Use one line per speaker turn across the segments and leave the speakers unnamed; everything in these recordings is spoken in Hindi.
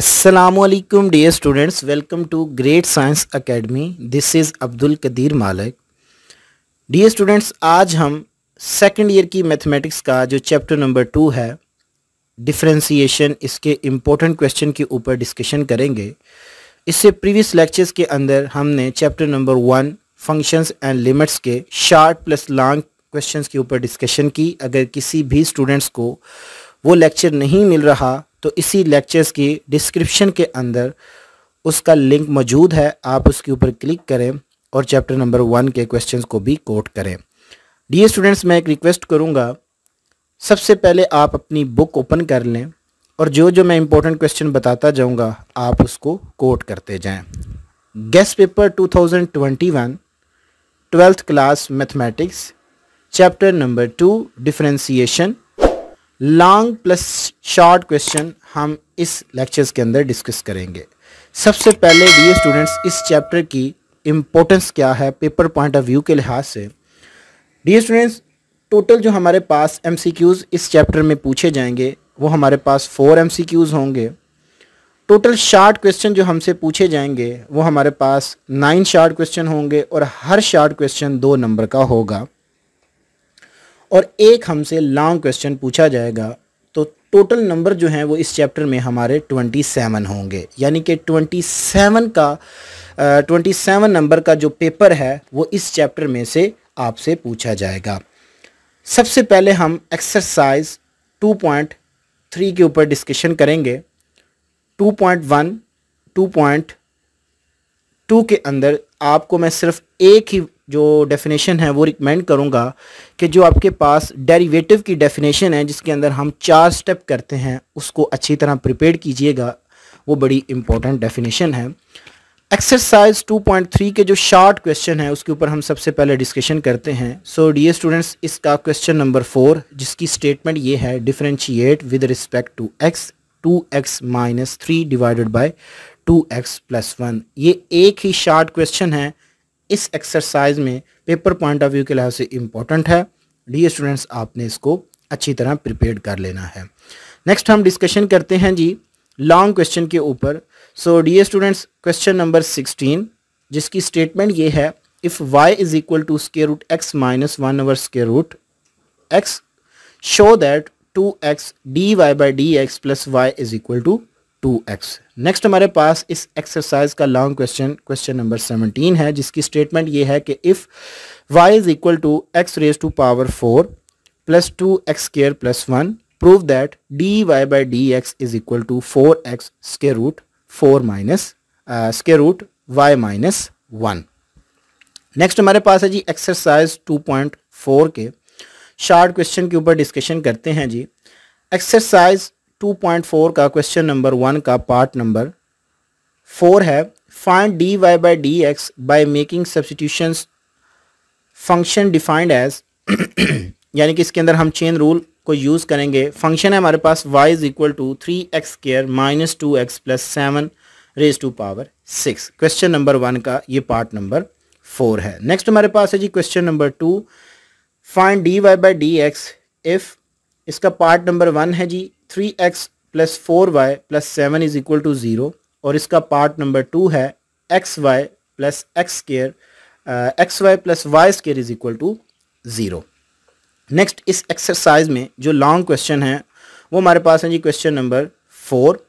Assalamualaikum dear students welcome to great science academy this is Abdul Kadir Malik dear students आज हम सेकंड ईयर की मैथमेटिक्स का जो चैप्टर नंबर टू है डिफ्रेंसीशन इसके इम्पोर्टेंट क्वेश्चन के ऊपर डिस्कशन करेंगे इससे प्रीवियस लेक्चर्स के अंदर हमने chapter number one functions and limits के शार्ट प्लस लॉन्ग क्वेश्चंस के ऊपर डिस्कशन की अगर किसी भी स्टूडेंट्स को वो लेक्चर नहीं मिल रहा तो इसी लेक्चर्स की डिस्क्रिप्शन के अंदर उसका लिंक मौजूद है आप उसके ऊपर क्लिक करें और चैप्टर नंबर वन के क्वेश्चन को भी कोट करें डी स्टूडेंट्स मैं एक रिक्वेस्ट करूँगा सबसे पहले आप अपनी बुक ओपन कर लें और जो जो मैं इंपॉर्टेंट क्वेश्चन बताता जाऊँगा आप उसको कोट करते जाएं guess paper 2021 twelfth class mathematics chapter number two differentiation long plus short question हम इस लेक्चर्स के अंदर डिस्कस करेंगे सबसे पहले डी स्टूडेंट्स इस चैप्टर की इम्पोर्टेंस क्या है पेपर पॉइंट ऑफ व्यू के लिहाज से डी स्टूडेंट्स टोटल जो हमारे पास एम इस चैप्टर में पूछे जाएंगे वो हमारे पास फोर एम होंगे टोटल शार्ट क्वेश्चन जो हमसे पूछे जाएंगे वो हमारे पास नाइन शार्ट क्वेश्चन होंगे और हर शार्ट क्वेश्चन दो नंबर का होगा और एक हमसे लॉन्ग क्वेश्चन पूछा जाएगा तो टोटल नंबर जो हैं वो इस चैप्टर में हमारे ट्वेंटी सेवन होंगे यानी कि ट्वेंटी सेवन का ट्वेंटी सेवन नंबर का जो पेपर है वो इस चैप्टर में से आपसे पूछा जाएगा सबसे पहले हम एक्सरसाइज टू पॉइंट थ्री के ऊपर डिस्कशन करेंगे two point one two point two के अंदर आपको मैं सिर्फ एक ही जो डेफिनेशन है वो रिकमेंड करूँगा कि जो आपके पास डेरिवेटिव की डेफिनेशन है जिसके अंदर हम चार स्टेप करते हैं उसको अच्छी तरह प्रिपेयर कीजिएगा वो बड़ी इंपॉर्टेंट डेफिनेशन है एक्सरसाइज 2.3 के जो शॉर्ट क्वेश्चन है उसके ऊपर हम सबसे पहले डिस्कशन करते हैं सो डी स्टूडेंट्स इसका क्वेश्चन नंबर फोर जिसकी स्टेटमेंट ये है differentiate with respect to x two x minus three divided by two x plus one ये एक ही शार्ट क्वेश्चन है इस एक्सरसाइज में पेपर पॉइंट ऑफ व्यू के लिहाज से इम्पॉर्टेंट है डी स्टूडेंट्स आपने इसको अच्छी तरह प्रिपेयर कर लेना है नेक्स्ट हम डिस्कशन करते हैं जी लॉन्ग क्वेश्चन के ऊपर so D students question number sixteen जिसकी स्टेटमेंट ये है if y is equal to square root x minus one over square root x show that two x d y by d x plus y is equal to two x next हमारे पास इस एक्सरसाइज का long question question number seventeen है जिसकी स्टेटमेंट ये है कि if y is equal to x raise to power four plus two x square plus one prove that d y by d x is equal to four x square root four minus square root y minus one next हमारे पास है जी एक्सरसाइज टू पॉइंट फोर के शार्ट क्वेश्चन के ऊपर डिस्कशन करते हैं जी एक्सरसाइज 2.4 का क्वेश्चन नंबर वन का पार्ट नंबर फोर है find d y by d x by making substitution function defined as यानी कि इसके अंदर हम चेन रूल को यूज़ करेंगे फंक्शन है हमारे पास y is equal to three x square minus two x plus seven raise to power six question number one का ये पार्ट नंबर फोर है नेक्स्ट हमारे पास है जी question number two find d y by d x if इसका पार्ट नंबर वन है जी three x plus four y plus seven is equal to zero और इसका पार्ट नंबर टू है x y plus x square x y plus y square is equal to zero next इस एक्सरसाइज में जो लॉन्ग क्वेश्चन है वो हमारे पास है जी question number four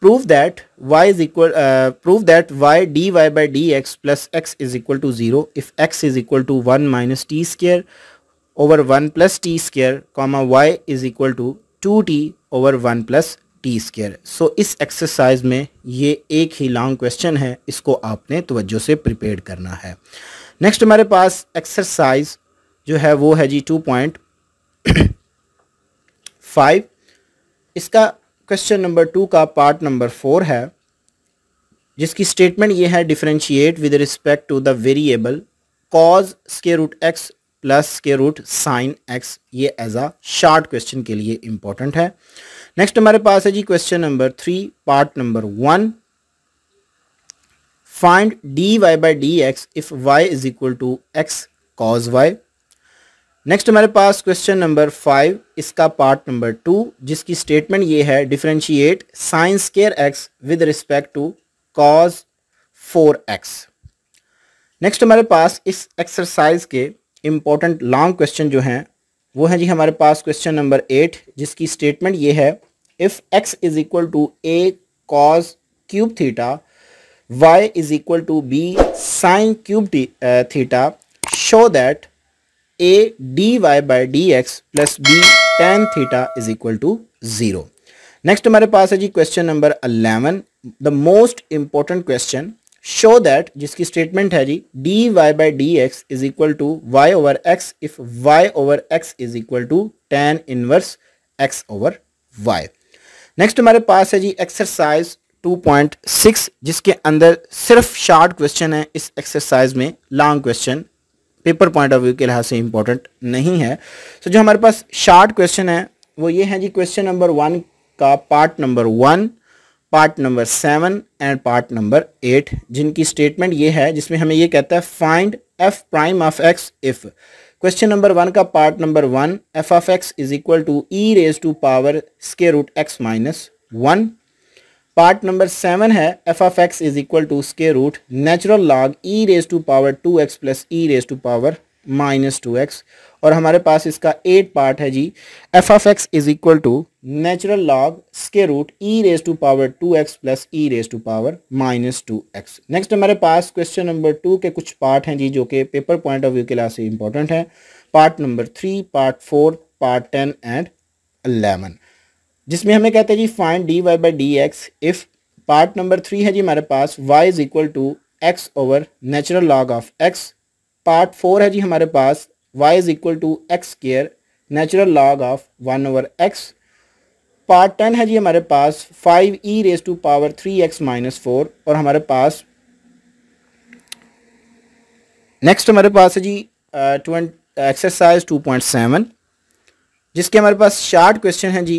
prove that y is equal prove that y d y by d x plus x is equal to zero if x is equal to one minus t square over one plus t square comma Y is equal to two t over one plus t square so इस एक्सरसाइज में ये एक ही लॉन्ग क्वेश्चन है इसको आपने तवज्जो से प्रिपेयर करना है नेक्स्ट हमारे पास एक्सरसाइज जो है वो है जी टू पॉइंट फाइव इसका क्वेश्चन नंबर टू का पार्ट नंबर फोर है जिसकी स्टेटमेंट ये है differentiate with respect to the variable cos square root x plus के रूट साइन एक्स ये एज आ शार्ट क्वेश्चन के लिए इंपॉर्टेंट है नेक्स्ट हमारे पास है जी question number three part number one find d y by d x if y is equal to x cos Y next हमारे पास क्वेश्चन नंबर फाइव इसका पार्ट नंबर टू जिसकी स्टेटमेंट ये है differentiate sine square x with respect to cos four x next हमारे पास इस एक्सरसाइज के इम्पॉर्टेंट लॉन्ग क्वेश्चन जो हैं वो है जी हमारे पास क्वेश्चन नंबर एट जिसकी स्टेटमेंट ये है if x is equal to a cos cube theta y is equal to b sine cube theta show that a d y by d x plus b tan theta is equal to zero next हमारे पास है जी question number eleven the most important question show that जिसकी स्टेटमेंट है जी d y by d x is equal to y over x if y over x is equal to tan inverse x over y next हमारे पास है जी एक्सरसाइज 2.6 जिसके अंदर सिर्फ शार्ट क्वेश्चन है इस एक्सरसाइज में long question paper point of view के लिहाज से इंपॉर्टेंट नहीं है सो so, जो हमारे पास शार्ट क्वेश्चन है वो ये है जी क्वेश्चन नंबर वन का part number one part number seven and part number eight जिनकी स्टेटमेंट ये है जिसमें हमें ये कहता है find f prime of x if question number one का part number one f of x is equal to e raise to power square root x minus one part number seven है f of x is equal to square root natural log E raise to power two x plus e raise to power minus two x और हमारे पास इसका एट पार्ट है जी f of x is equal to natural log square root e raise to power two x plus e raise to power minus two x next हमारे पास क्वेश्चन नंबर टू के कुछ पार्ट हैं जी जो कि पेपर पॉइंट ऑफ व्यू के लिहाज से इंपॉर्टेंट है part number three part four part ten and eleven जिसमें हमें कहते हैं जी find d y by d x if part number three है जी हमारे पास y is equal to x over natural log of x part four है जी हमारे पास y is equal to x square natural log of one over x part ten है जी हमारे पास five e raise to power three x minus four और हमारे पास नेक्स्ट हमारे पास है जी एक्सरसाइज टू पॉइंट सेवन जिसके हमारे पास शार्ट क्वेश्चन है जी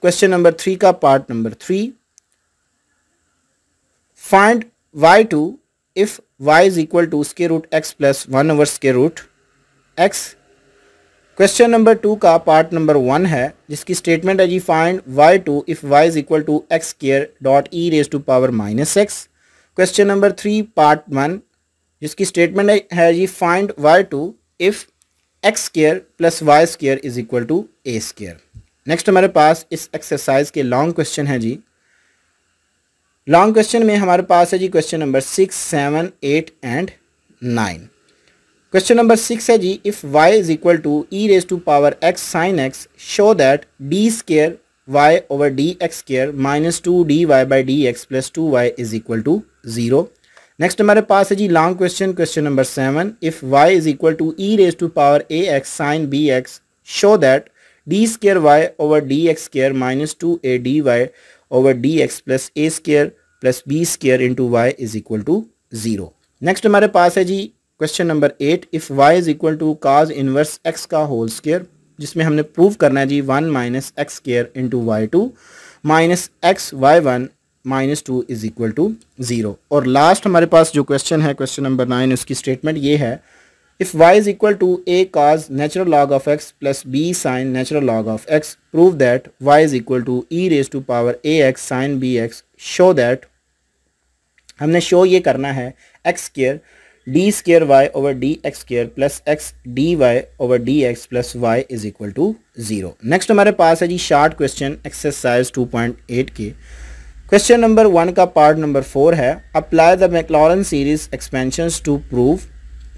क्वेश्चन नंबर थ्री का part number three find y two if y is equal to square root x plus one over square root x question number two का पार्ट नंबर वन है जिसकी स्टेटमेंट है जी find y two if y is equal to x care dot e raise to power minus x question number three part one जिसकी स्टेटमेंट है जी find y two if x square plus y square is equal to a square next हमारे पास इस एक्सरसाइज के लॉन्ग क्वेश्चन है जी लॉन्ग क्वेश्चन में हमारे पास है जी question number six seven eight and nine question number six है जी if y is equal to e raise to power x sine x show that d square y over d x square minus two d y by d x plus two y is equal to zero next हमारे पास है जी long question question number seven if y is equal to e raise to power a x sine b x show that d square y over d x square minus two a d y over d x plus a square plus b square into y is equal to zero next हमारे पास है जी question number eight if y is equal to cos inverse x का होल स्केयर जिसमें हमने प्रूव करना है जी one minus x square into y two minus x Y one minus two is equal to zero और लास्ट हमारे पास जो क्वेश्चन है क्वेश्चन नंबर नाइन उसकी स्टेटमेंट ये है if y is equal to a cos natural log of x plus b sine natural log of x prove that y is equal to e raise to power a x sine b x show that हमने शो ये करना है x square d square y over d x square plus x d y over d x plus y is equal to zero next हमारे पास है जी शार्ट क्वेश्चन एक्सरसाइज 2.8 के क्वेश्चन नंबर वन का पार्ट नंबर फोर है apply the Maclaurin series expansion to prove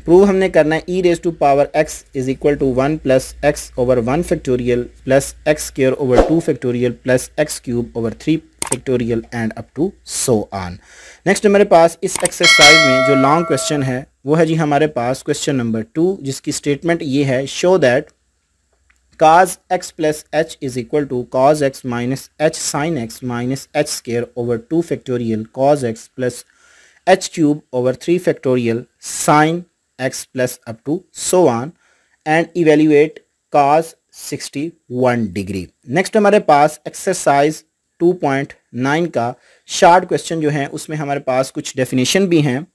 prove हमने करना है e raise to power x is equal to one plus x over one factorial plus x square over two factorial plus x cube over three factorial and up to so on next हमारे पास इस एक्सरसाइज में जो लॉन्ग क्वेश्चन है वो है जी हमारे पास क्वेश्चन नंबर टू जिसकी स्टेटमेंट ये है show that cos x plus h is equal to cos x minus h sine x minus h square over two factorial cos x plus h cube over three factorial sine x plus up to so on and evaluate cos 61 degree next हमारे पास एक्सरसाइज टू पॉइंट नाइन का शार्ट क्वेश्चन जो है उसमें हमारे पास कुछ डेफिनेशन भी हैं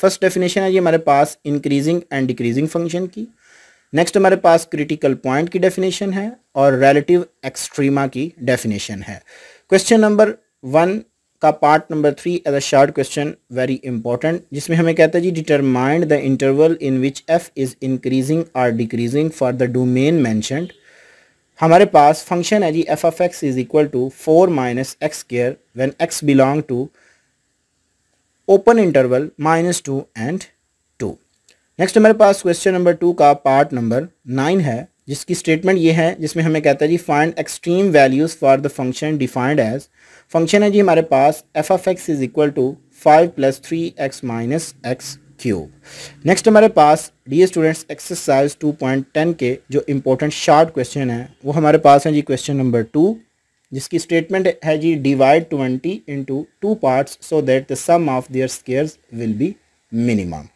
फर्स्ट डेफिनेशन है ये हमारे पास इंक्रीजिंग एंड डिक्रीजिंग फंक्शन की नेक्स्ट हमारे पास क्रिटिकल पॉइंट की डेफिनेशन है और रिलेटिव एक्सट्रीमा की डेफिनेशन है क्वेश्चन नंबर वन का part number three as a short question very important जिसमें हमें कहता है जी determined the interval in which f is increasing or decreasing for the domain mentioned हमारे पास फंक्शन है जी f of x is equal to four minus x care when x belong to open interval minus two and two next हमारे पास क्वेश्चन नंबर टू का पार्ट नंबर नाइन है जिसकी स्टेटमेंट ये है जिसमें हमें कहता है जी find extreme values for the function defined as function है जी हमारे पास f of x is equal to five plus three x minus x cube next हमारे पास डी स्टूडेंट्स एक्सरसाइज 2.10 के जो इम्पोर्टेंट शार्ट क्वेश्चन हैं वो हमारे पास हैं जी क्वेश्चन नंबर टू जिसकी स्टेटमेंट है जी divide twenty into two parts so that the sum of their squares will be minimum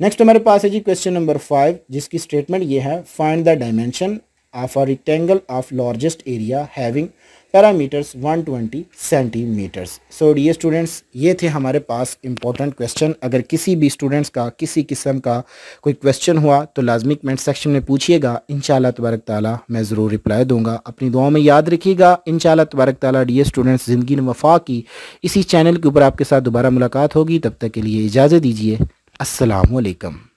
next हमारे पास है जी क्वेश्चन नंबर फाइव जिसकी स्टेटमेंट ये है find the dimension of a rectangle of largest area having parameters 120 centimetres so D students ये थे हमारे पास इंपॉर्टेंट क्वेश्चन अगर किसी भी स्टूडेंट्स का किसी किस्म का कोई क्वेश्चन हुआ तो लाजमी कमेंट सेक्शन में पूछिएगा इन तबारक ताली मैं ज़रूर रिप्लाई दूंगा अपनी दुआओं में याद रखिएगा इन तबारक ताली ए स्टूडेंट्स ज़िंदगी वफा की इसी चैनल के ऊपर आपके साथ दोबारा मुलाकात होगी तब तक के लिए इजाज़त दीजिए असलकम